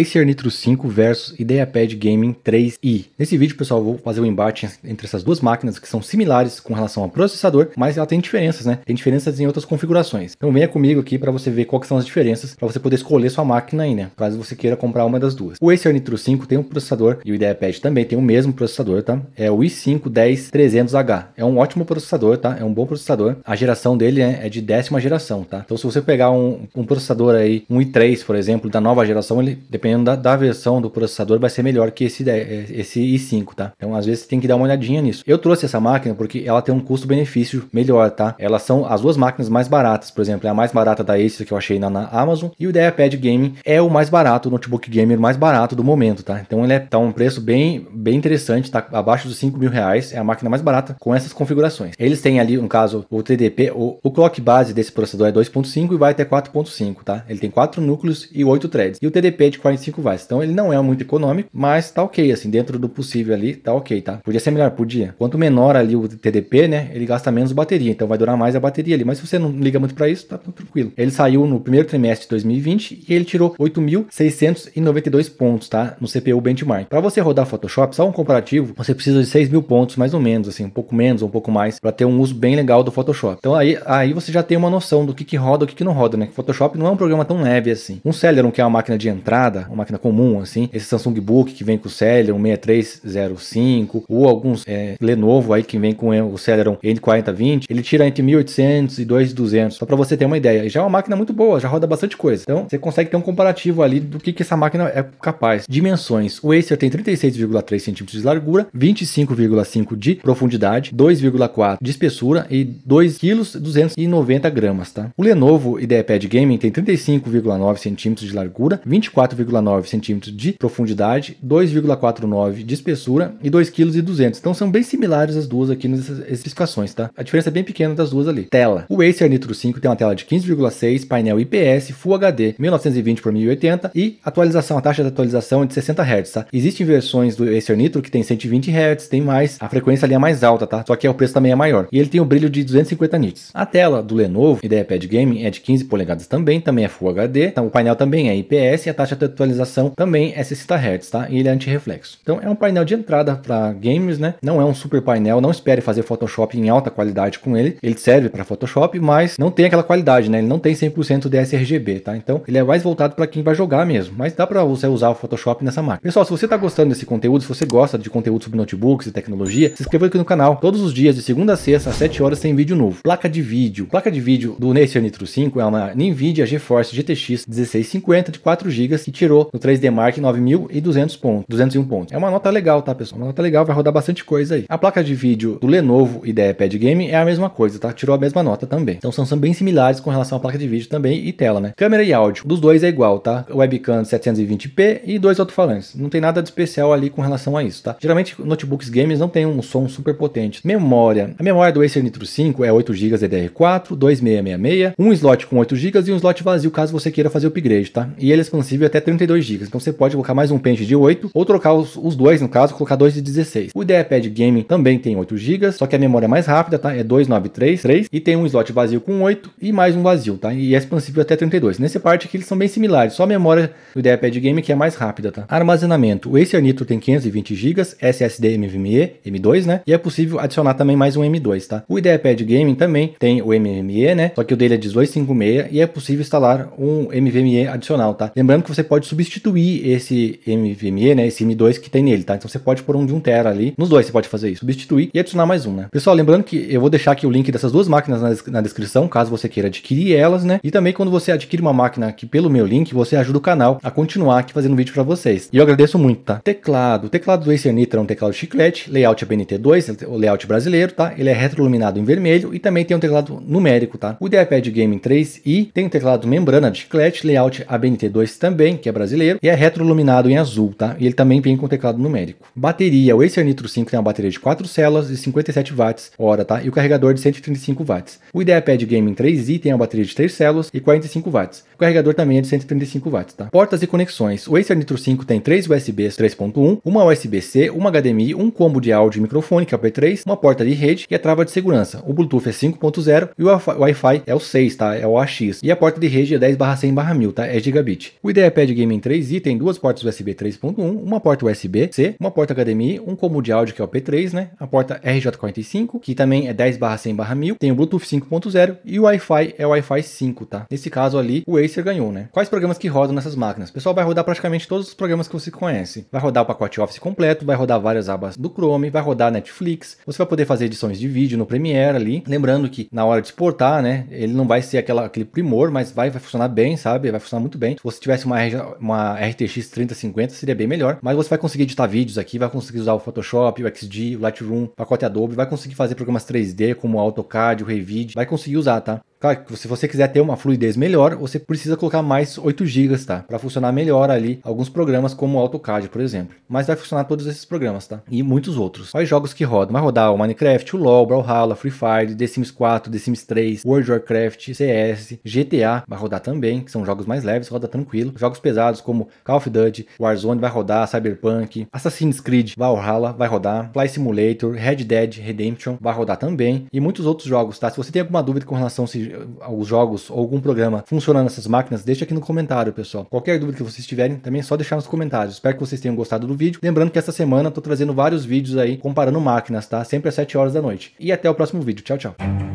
Acer Nitro 5 versus IdeaPad Gaming 3i. Nesse vídeo, pessoal, vou fazer o um embate entre essas duas máquinas que são similares com relação ao processador, mas ela tem diferenças, né? Tem diferenças em outras configurações. Então venha comigo aqui para você ver quais são as diferenças, para você poder escolher sua máquina aí, né? Caso você queira comprar uma das duas. O Acer Nitro 5 tem um processador e o IdeaPad também tem o mesmo processador, tá? É o i5 10300H. É um ótimo processador, tá? É um bom processador. A geração dele é, é de décima geração, tá? Então se você pegar um, um processador aí, um i3, por exemplo, da nova geração, ele depende dependendo da, da, versão do processador, vai ser melhor que esse, é, esse i5, tá? Então, às vezes, tem que dar uma olhadinha nisso. Eu trouxe essa máquina porque ela tem um custo-benefício melhor, tá? Elas são as duas máquinas mais baratas, por exemplo, é a mais barata da Acer que eu achei na, na Amazon, e o DiaPad Gaming é o mais barato, o notebook gamer mais barato do momento, tá? Então, ele é, tá um preço bem, bem interessante, tá? Abaixo dos 5 mil reais, é a máquina mais barata com essas configurações. Eles têm ali, no caso, o TDP, o, o clock base desse processador é 2.5 e vai até 4.5, tá? Ele tem 4 núcleos e 8 threads. E o TDP é de 40 5 watts. Então ele não é muito econômico, mas tá ok, assim, dentro do possível ali, tá ok, tá? Podia ser melhor, podia. Quanto menor ali o TDP, né, ele gasta menos bateria, então vai durar mais a bateria ali. Mas se você não liga muito para isso, tá tranquilo. Ele saiu no primeiro trimestre de 2020 e ele tirou 8.692 pontos, tá? No CPU benchmark. Para você rodar Photoshop, só um comparativo, você precisa de 6 mil pontos, mais ou menos, assim, um pouco menos, um pouco mais, para ter um uso bem legal do Photoshop. Então aí, aí você já tem uma noção do que, que roda, o que, que não roda, né? Photoshop não é um programa tão leve assim. Um Celeron, que é uma máquina de entrada, cara, uma máquina comum, assim, esse Samsung Book que vem com o Celeron 6305, ou alguns é, Lenovo aí que vem com é, o Celeron N4020, ele tira entre 1.800 e 2.200, só para você ter uma ideia. E já é uma máquina muito boa, já roda bastante coisa. Então, você consegue ter um comparativo ali do que, que essa máquina é capaz. Dimensões, o Acer tem 36,3 cm de largura, 25,5 de profundidade, 2,4 de espessura e 2,290 kg tá? O Lenovo IdeaPad Gaming tem 35,9 cm de largura, 24,5 2,9 centímetros de profundidade, 2,49 de espessura e 2,2 kg. Então são bem similares as duas aqui nessas especificações, tá? A diferença é bem pequena das duas ali. Tela. O Acer Nitro 5 tem uma tela de 15,6, painel IPS, Full HD 1920 por 1080 e atualização, a taxa de atualização é de 60 Hz, tá? Existem versões do Acer Nitro que tem 120 Hz, tem mais, a frequência ali é mais alta, tá? Só que o preço também é maior. E ele tem um brilho de 250 nits. A tela do Lenovo IdeaPad Gaming é de 15 polegadas também, também é Full HD, então, o painel também é IPS e a taxa de atualização também é 60 Hz, tá? E ele é anti-reflexo. Então é um painel de entrada para games, né? Não é um super painel, não espere fazer Photoshop em alta qualidade com ele. Ele serve para Photoshop, mas não tem aquela qualidade, né? Ele não tem 100% DSRGB, tá? Então ele é mais voltado para quem vai jogar mesmo, mas dá para você usar o Photoshop nessa máquina. Pessoal, se você tá gostando desse conteúdo, se você gosta de conteúdo sobre notebooks e tecnologia, se inscreva aqui no canal. Todos os dias, de segunda a sexta, às 7 horas, tem vídeo novo. Placa de vídeo. Placa de vídeo do Acer Nitro 5 é uma NVIDIA GeForce GTX 1650 de 4 GB e tirou tirou no 3D Mark 9.200 pontos, 201 pontos. É uma nota legal, tá, pessoal? Uma nota legal, vai rodar bastante coisa aí. A placa de vídeo do Lenovo e da iPad Game é a mesma coisa, tá? Tirou a mesma nota também. Então são, são bem similares com relação à placa de vídeo também e tela, né? Câmera e áudio, dos dois é igual, tá? Webcam 720p e dois alto-falantes. Não tem nada de especial ali com relação a isso, tá? Geralmente notebooks games não tem um som super potente. Memória. A memória do Acer Nitro 5 é 8 GB DDR4, 2666, um slot com 8 GB e um slot vazio caso você queira fazer upgrade, tá? E ele é expansível até 30 32 GB. Então você pode colocar mais um pente de 8 ou trocar os, os dois, no caso, colocar dois de 16. O Ideapad Gaming também tem 8 GB, só que a memória é mais rápida, tá? É 2933 e tem um slot vazio com 8 e mais um vazio, tá? E é expansível até 32. Nessa parte aqui eles são bem similares, só a memória do Ideapad Gaming que é mais rápida, tá? Armazenamento. O Acer Nitro tem 520 GB, SSD NVMe M2, né? E é possível adicionar também mais um M2, tá? O Ideapad Gaming também tem o MVMe, né? Só que o dele é 1856 e é possível instalar um MVMe adicional, tá? Lembrando que você pode substituir esse MVME, né, esse M2 que tem nele, tá? Então você pode pôr um de 1 tera ali, nos dois você pode fazer isso, substituir e adicionar mais um, né? Pessoal, lembrando que eu vou deixar aqui o link dessas duas máquinas na, na descrição, caso você queira adquirir elas, né? E também quando você adquire uma máquina aqui pelo meu link, você ajuda o canal a continuar aqui fazendo vídeo para vocês. E eu agradeço muito, tá? Teclado, o teclado do Acer Nitro é um teclado chiclete, layout é BNT2, o layout brasileiro, tá? Ele é retroiluminado em vermelho e também tem um teclado numérico, tá? O D-pad Gaming 3i tem um teclado membrana de chiclete, layout é ABNT2 também, que é brasileiro e é retroiluminado em azul, tá? E ele também vem com teclado numérico. Bateria, o Acer Nitro 5 tem uma bateria de 4 células de 57 watts hora, tá? E o carregador de 135 watts. O IdeaPad Gaming 3i tem uma bateria de 3 células e 45 watts. O carregador também é de 135 watts, tá? Portas e conexões. O Acer Nitro 5 tem 3 USBs 3.1, uma USB-C, uma HDMI, um combo de áudio e microfone, que é o P3, uma porta de rede e a trava de segurança. O Bluetooth é 5.0 e o Wi-Fi é o 6, tá? É o AX. E a porta de rede é 10/100/1000, tá? É gigabit. O IdeaPad Gaming HDMI em 3i tem duas portas USB 3.1, uma porta USB-C, uma porta HDMI, um combo de áudio que é o P3, né? A porta RJ45, que também é 10/100/1000, tem o Bluetooth 5.0 e o Wi-Fi é o Wi-Fi 5, tá? Nesse caso ali, o Acer ganhou, né? Quais programas que rodam nessas máquinas? pessoal vai rodar praticamente todos os programas que você conhece. Vai rodar o pacote Office completo, vai rodar várias abas do Chrome, vai rodar Netflix. Você vai poder fazer edições de vídeo no Premiere ali, lembrando que na hora de exportar, né, ele não vai ser aquela, aquele primor, mas vai, vai funcionar bem, sabe? Vai funcionar muito bem. Se você tivesse uma uma RTX 3050 seria bem melhor, mas você vai conseguir editar vídeos aqui, vai conseguir usar o Photoshop, o XD, o Lightroom, pacote Adobe, vai conseguir fazer programas 3D como o AutoCAD, o Revit, vai conseguir usar, tá? Claro que se você quiser ter uma fluidez melhor, você precisa colocar mais 8 GB, tá? Para funcionar melhor ali alguns programas como o AutoCAD, por exemplo. Mas vai funcionar todos esses programas, tá? E muitos outros. Olha jogos que rodam. Vai rodar o Minecraft, o LoL, Brawlhalla, Free Fire, The Sims 4, The Sims 3, World of Warcraft, CS, GTA. Vai rodar também, que são jogos mais leves, roda tranquilo. Jogos pesados como Call of Duty, Warzone vai rodar, Cyberpunk, Assassin's Creed, Valhalla vai rodar, Fly Simulator, Red Dead Redemption vai rodar também e muitos outros jogos, tá? Se você tem alguma dúvida com relação se os jogos ou algum programa funcionando nessas máquinas, deixa aqui no comentário, pessoal. Qualquer dúvida que vocês tiverem, também é só deixar nos comentários. Espero que vocês tenham gostado do vídeo. Lembrando que essa semana eu tô trazendo vários vídeos aí comparando máquinas, tá? Sempre às 7 horas da noite. E até o próximo vídeo. Tchau, tchau.